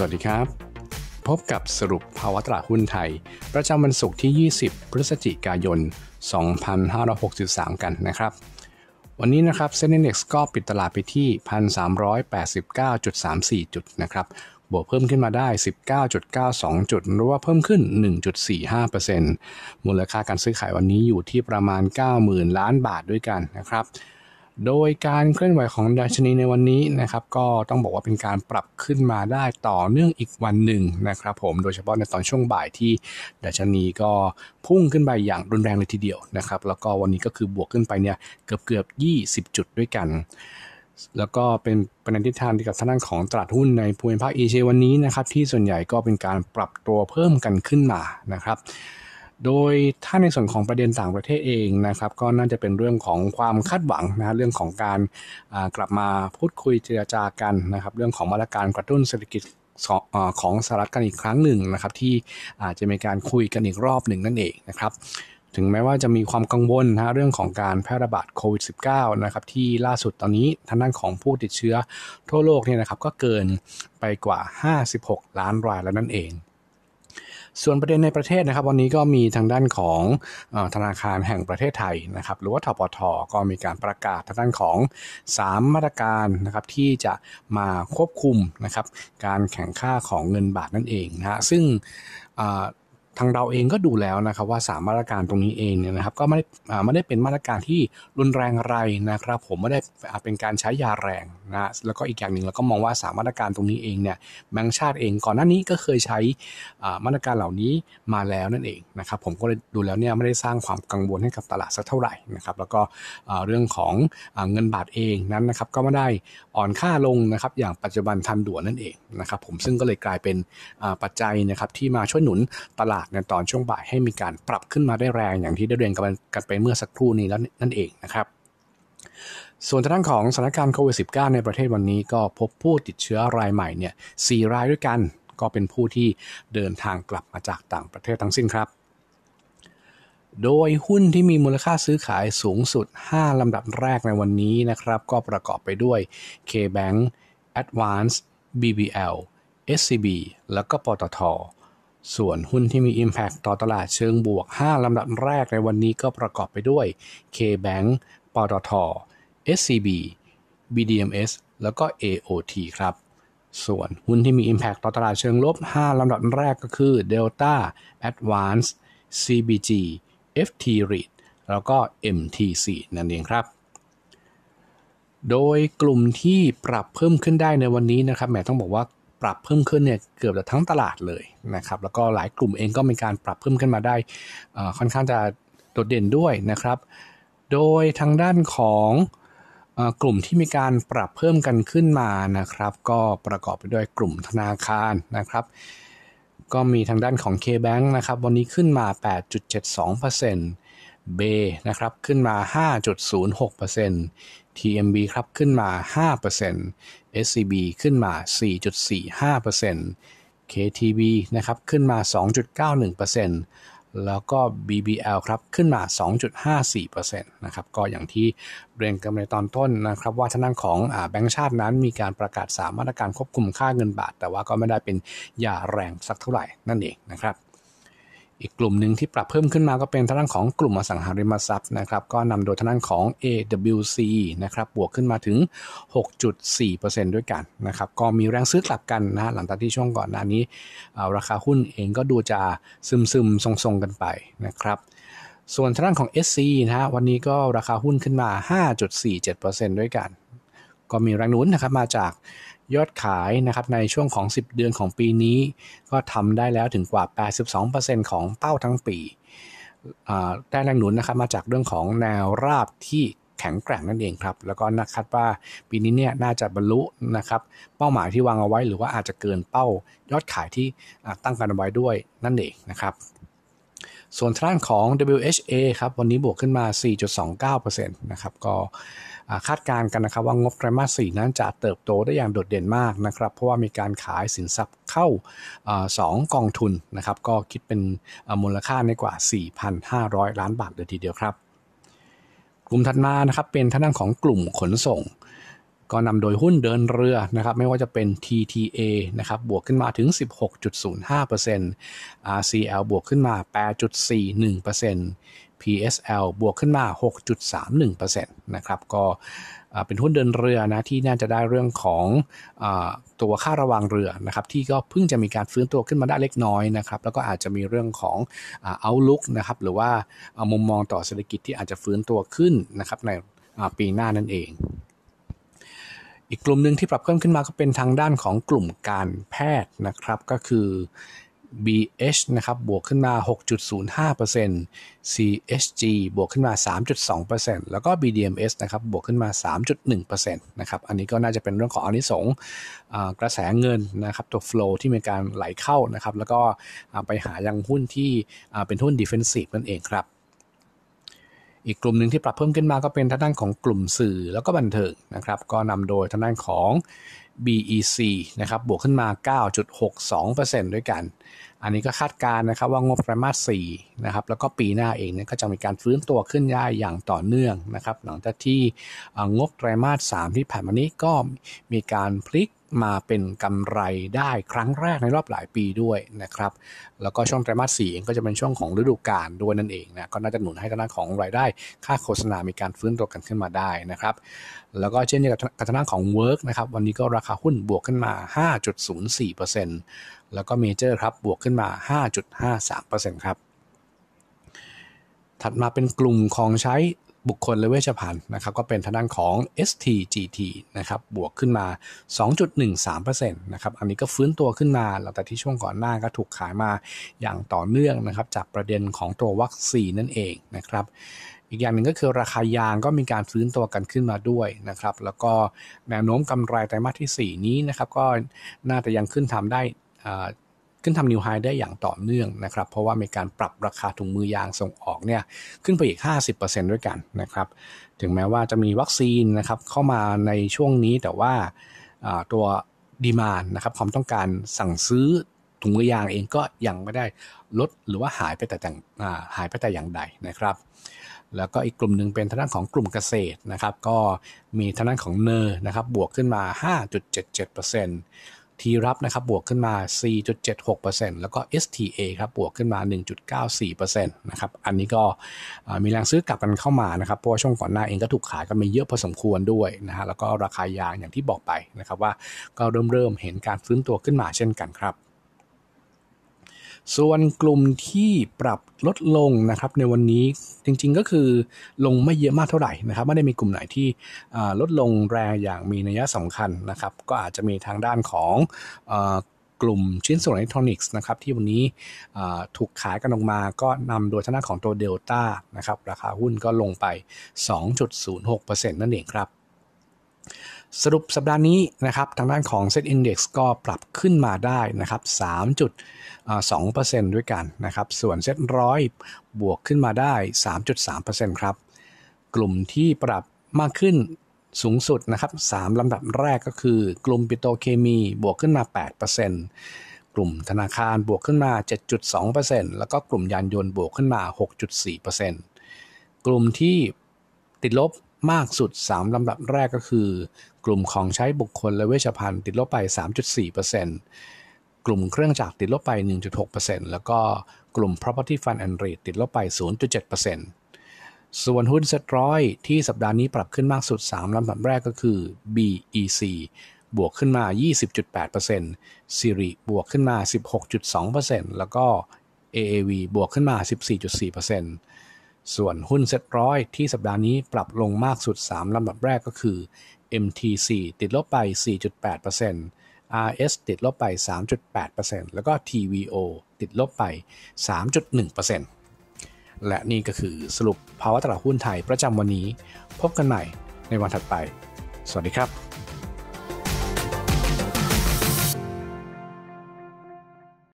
สวัสดีครับ พบกับสรุปภาวะตลาดหุ้นไทย ประจำวันศุกร์ที่ 20 พฤศจิกายน 2563 กันนะครับ วันนี้นะครับเซ็นดีเอ็กซ์ก็ปิดตลาดไปที่ 1,389.34 จุดนะครับ บวกเพิ่มขึ้นมาได้ 19.92 จุด หรือว่าเพิ่มขึ้น 1.45%มูลค่าการซื้อขายวันนี้อยู่ที่ประมาณ 90,000 ล้านบาทด้วยกันนะครับโดยการเคลื่อนไหวของดัชนีในวันนี้นะครับ ก็ต้องบอกว่าเป็นการปรับขึ้นมาได้ต่อเนื่องอีกวันหนึ่งนะครับ ผมโดยเฉพาะในตอนช่วงบ่ายที่ดัชนีก็พุ่งขึ้นไปอย่างรุนแรงเลยทีเดียวนะครับ แล้วก็วันนี้ก็คือบวกขึ้นไปเนี่ยเกือบเกือบ20 จุดด้วยกัน แล้วก็เป็นประเด็นทิศทางที่กับทาง้านของตลาดหุ้นในภูมิภาคเอเชียวันนี้นะครับ ที่ส่วนใหญ่ก็เป็นการปรับตัวเพิ่มกันขึ้นมานะครับโดยถ้าในส่วนของประเด็นต่างประเทศเองนะครับก็น่าจะเป็นเรื่องของความคาดหวังนะเรื่องของการกลับมาพูดคุยเจรจากันนะครับ เรื่องของมาตรการกระตุ้นเศรษฐกิจของสหรัฐกันอีกครั้งหนึ่งนะครับที่อาจจะมีการคุยกันอีกรอบหนึ่งนั่นเองนะครับถึงแม้ว่าจะมีความกังวลนะเรื่องของการแพร่ระบาดโควิด -19 นะครับที่ล่าสุดตอนนี้ทางด้านของผู้ติดเชื้อทั่วโลกเนี่ยนะครับก็เกินไปกว่า 56 ล้านรายแล้วนั่นเองส่วนประเด็นในประเทศนะครับ วันนี้ก็มีทางด้านของธนาคารแห่งประเทศไทยนะครับหรือว่าทปทก็มีการประกาศทางด้านของ 3 มาตรการนะครับที่จะมาควบคุมนะครับการแข่งค่าของเงินบาทนั่นเองนะฮะซึ่งทางเราเองก็ดูแล้วนะครับว่าสามมาตรการตรงนี้เองเนี่ยนะครับก็ไม่ได้ไม่ได้เป็นมาตรการที่รุนแรงอะไรนะครับผมไม่ได้เป็นการใช้ยาแรงนะแล้วก็อีกอย่างหนึ่งเราก็มองว่าสามมาตรการตรงนี้เองเนี่ยแมงชาติเองก่อนหน้านี้ก็เคยใช้มาตรการเหล่านี้มาแล้วนั่นเองนะครับผมก็เลยดูแล้วเนี่ยไม่ได้สร้างความกังวลให้กับตลาดสักเท่าไหร่นะครับแล้วก็เรื่องของเงินบาทเองนั้นนะครับก็ไม่ได้อ่อนค่าลงนะครับอย่างปัจจุบันทันด่วนนั่นเองนะครับ ผมซึ่งก็เลยกลายเป็นปัจจัยนะครับที่มาช่วยหนุนตลาดกในตอนช่วงบ่ายให้มีการปรับขึ้นมาได้แรงอย่างที่ได้เรียนกันไปเมื่อสักครู่นี้แล้วนั่นเองนะครับ ส่วนทางของสถานการณ์โควิด -19 ในประเทศวันนี้ก็พบผู้ติดเชื้อรายใหม่เนี่ยสี่รายด้วยกัน ก็เป็นผู้ที่เดินทางกลับมาจากต่างประเทศทั้งสิ้นครับ โดยหุ้นที่มีมูลค่าซื้อขายสูงสุด 5 ลำดับแรกในวันนี้นะครับ ก็ประกอบไปด้วย KBank Advance BBL SCB แล้วก็ปตทส่วนหุ้นที่มี Impact ต่อตลาดเชิงบวก 5 ลำดับแรกในวันนี้ก็ประกอบไปด้วย KBank ปตท SCB BDMs แล้วก็ AOT ครับ ส่วนหุ้นที่มี Impact ต่อตลาดเชิงลบ 5 ลำดับแรกก็คือ Delta Advance CBG FT REIT แล้วก็ MTC นั่นเองครับ โดยกลุ่มที่ปรับเพิ่มขึ้นได้ในวันนี้นะครับแหมต้องบอกว่าปรับเพิ่มขึ้นเนี่ยเกือบจะทั้งตลาดเลยนะครับแล้วก็หลายกลุ่มเองก็มีการปรับเพิ่มขึ้นมาได้ ค่อนข้างจะโดดเด่นด้วยนะครับ โดยทางด้านของกลุ่มที่มีการปรับเพิ่มกันขึ้นมานะครับ ก็ประกอบไปด้วยกลุ่มธนาคารนะครับ ก็มีทางด้านของ K-Bank นะครับวันนี้ขึ้นมา 8.72%เบนะครับขึ้นมา 5.06% TMB ครับขึ้นมา 5% SCB ขึ้นมา 4.45% KTB นะครับ ขึ้นมา 2.91%แล้วก็ BBL ครับ ขึ้นมา 2.54%นะครับ ก็อย่างที่เรียนกันในตอนต้นนะครับ ว่าทางดงของแบงก์ชาตินั้นมีการประกาศสามาตรการควบคุมค่าเงินบาท แต่ว่าก็ไม่ได้เป็นยาแรงสักเท่าไหร่นั่นเองนะครับอีกกลุ่มหนึ่งที่ปรับเพิ่มขึ้นมาก็เป็นทางด้านของกลุ่มอสังหาริมทรัพย์นะครับก็นำโดยทางด้านของ AWC นะครับบวกขึ้นมาถึง 6.4%ด้วยกันนะครับก็มีแรงซื้อกลับกันนะหลังจากที่ช่วงก่อนหน้านี้ ราคาหุ้นเองก็ดูจะซึมซึมทรงๆกันไปนะครับส่วนทางด้านของ SC นะฮะวันนี้ก็ราคาหุ้นขึ้นมา 5.47%ด้วยกันก็มีแรงหนุนนะครับมาจากยอดขายนะครับในช่วงของ 10 เดือนของปีนี้ ก็ทำได้แล้วถึงกว่า 82%ของเป้าทั้งปีได้แรงหนุนนะครับมาจากเรื่องของแนวราบที่แข็งแกร่งนั่นเองครับ แล้วก็นักคาดว่าปีนี้เนี่ยน่าจะบรรลุนะครับ เป้าหมายที่วางเอาไว้ หรือว่าอาจจะเกินเป้ายอดขายที่ตั้งกันไว้ด้วยนั่นเองนะครับ ส่วนทางของ WHA ครับวันนี้บวกขึ้นมา 4.29%นะครับก็คาดการณ์กันนะครับว่างบไตรมาสสี่นั้นจะเติบโตได้อย่างโดดเด่นมากนะครับ เพราะว่ามีการขายสินทรัพย์เข้าสองกองทุนนะครับ ก็คิดเป็นมูลค่าในกว่า 4,500 ล้านบาทเลยทีเดียวครับ กลุ่มถัดมานะครับเป็นท่านั้งของกลุ่มขนส่ง ก็นำโดยหุ้นเดินเรือนะครับ ไม่ว่าจะเป็น TTA นะครับบวกขึ้นมาถึง 16.05% RCL บวกขึ้นมา 8.41% PSL บวกขึ้นมา 6.31%นะครับ ก็เป็นหุ้นเดินเรือนะที่น่าจะได้เรื่องของอตัวค่าระวังเรือนะครับ ที่ก็เพิ่งจะมีการฟื้นตัวขึ้นมาได้เล็กน้อยนะครับ แล้วก็อาจจะมีเรื่องของเอาลุกนะครับ หรือว่ามุมมองต่อเศรษฐกิจที่อาจจะฟื้นตัวขึ้นนะครับในปีหน้านั่นเอง อีกกลุ่มหนึ่งที่ปรับเพิ่มขึ้นมาก็เป็นทางด้านของกลุ่มการแพทย์นะครับก็คือ BH นะครับบวกขึ้นมา 6.05% CHG บวกขึ้นมา 3.2%แล้วก็ BDMs นะครับบวกขึ้นมา 3.1%นะครับอันนี้ก็น่าจะเป็นเรื่องของอนิสงกระแสเงินนะครับตัว flow ที่มีการไหลเข้านะครับแล้วก็ไปหายังหุ้นที่เป็นหุ้น defensive นั่นเองครับอีกกลุ่มหนึ่งที่ปรับเพิ่มขึ้นมาก็เป็นทางด้านของกลุ่มสื่อแล้วก็บันเทิงนะครับก็นำโดยทางด้านของ BEC นะครับบวกขึ้นมา 9.62%ด้วยกัน อันนี้ก็คาดการนะครับว่างบไตรมาส4นะครับแล้วก็ปีหน้าเองเนี่ยก็จะมีการฟื้นตัวขึ้น่ายอย่างต่อเนื่องนะครับหลังจากที่งบไตรมาส3ที่ผ่านมานี้ก็มีการพลิกมาเป็นกำไรได้ครั้งแรกในรอบหลายปีด้วยนะครับ แล้วก็ช่วงไตรมาสสี่เองก็จะเป็นช่วงของฤดูกาลด้วยนั่นเองนะ ก็น่าจะหนุนให้ทาดาของรายได้ค่าโฆษณามีการฟื้นตัวกันขึ้นมาได้นะครับ แล้วก็เช่นเดียวกับทาดาของ Work นะครับวันนี้ก็ราคาหุ้นบวกขึ้นมา 5.04%แล้วก็เมเจอร์ครับบวกขึ้นมา 5.53%ครับ ถัดมาเป็นกลุ่มของใช้บุคคลและเวชภัณฑ์นะครับก็เป็นทางด้านของ STGT นะครับบวกขึ้นมา 2.13%นะครับอันนี้ก็ฟื้นตัวขึ้นมาหลังจากที่ช่วงก่อนหน้าก็ถูกขายมาอย่างต่อเนื่องนะครับจากประเด็นของตัววัคซีนนั่นเองนะครับอีกอย่างหนึ่งก็คือราคายางก็มีการฟื้นตัวกันขึ้นมาด้วยนะครับแล้วก็แนวโน้มกำไรไตรมาสที่ 4 นี้นะครับก็น่าจะยังขึ้นทำได้ขึ้นทำนิวไฮได้อย่างต่อเนื่องนะครับ เพราะว่ามีการปรับราคาถุงมือยางส่งออกเนี่ยขึ้นไปอีก 50%ด้วยกันนะครับ ถึงแม้ว่าจะมีวัคซีนนะครับเข้ามาในช่วงนี้แต่ว่าตัวดีมานนะครับ ความต้องการสั่งซื้อถุงมือยางเองก็ยังไม่ได้ลดหรือว่าหายไปแต่แต่หายไปแต่อย่างใดนะครับ แล้วก็อีกกลุ่มหนึ่งเป็นทางด้านของกลุ่มเกษตรนะครับก็มีทางด้านของเนอร์นะครับบวกขึ้นมา 5.77%ทีรับนะครับบวกขึ้นมา 4.76%แล้วก็ STA ครับบวกขึ้นมา 1.94%นะครับ อันนี้ก็มีแรงซื้อกลับกันเข้ามานะครับ เพราะว่าช่วงก่อนหน้าเองก็ถูกขายกันไปเยอะพอสมควรด้วยนะฮะ แล้วก็ราคายางอย่างที่บอกไปนะครับว่าก็เริ่มเริ่มเห็นการฟื้นตัวขึ้นมาเช่นกันครับส่วนกลุ่มที่ปรับลดลงนะครับในวันนี้จริงๆ ก็คือลงไม่เยอะมากเท่าไหร่นะครับไม่ได้มีกลุ่มไหนที่ลดลงแรงอย่างมีนัยสำคัญนะครับ ก็อาจจะมีทางด้านของกลุ่มชิ้นส่วนอิเล็กทรอนิกส์นะครับที่วันนี้ถูกขายกันลงมาก็นำโดยทนะาของตัวเดลต้านะครับ ราคาหุ้นก็ลงไป 2.06%นั่นเองครับสรุปสัปดาห์นี้นะครับทางด้านของ Set Index ก็ปรับขึ้นมาได้นะครับ 3.2%ด้วยกันนะครับ ส่วน Set ร้อยบวกขึ้นมาได้ 3.3%ครับ กลุ่มที่ปรับมากขึ้นสูงสุดนะครับ 3ลำดับแรกก็คือ กลุ่มปิโตเคมีบวกขึ้นมา 8%กลุ่มธนาคารบวกขึ้นมา 7.2%แล้วก็กลุ่มยานยนต์ บวกขึ้นมา 6.4%กลุ่มที่ติดลบมากสุด 3ลำดับแรกก็คือ กลุ่มของใช้บุคคลและเวชภัณฑ์ติดลบไป 3.4%กลุ่มเครื่องจักรติดลบไป 1.6%แล้วก็กลุ่ม property fund and rate ติดลบไป 0.7%ส่วนหุ้นเซตร้อยที่สัปดาห์นี้ปรับขึ้นมากสุด 3ลำดับแรกก็คือ BEC บวกขึ้นมา 20.8% s i ร Siri บวกขึ้นมา 16.2%แล้วก็ AAV บวกขึ้นมา 14.4%ส่วนหุ้นเซ็ตร้อยที่สัปดาห์นี้ปรับลงมากสุด 3ลำดับแรกก็คือ m t c ติดลบไป 4.8% RS ติดลบไป 3.8%แล้วก็ TVO ติดลบไป 3.1%และนี่ก็คือสรุปภาวะตลาดหุ้นไทยประจำวันนี้ พบกันใหม่ในวันถัดไป สวัสดีครับ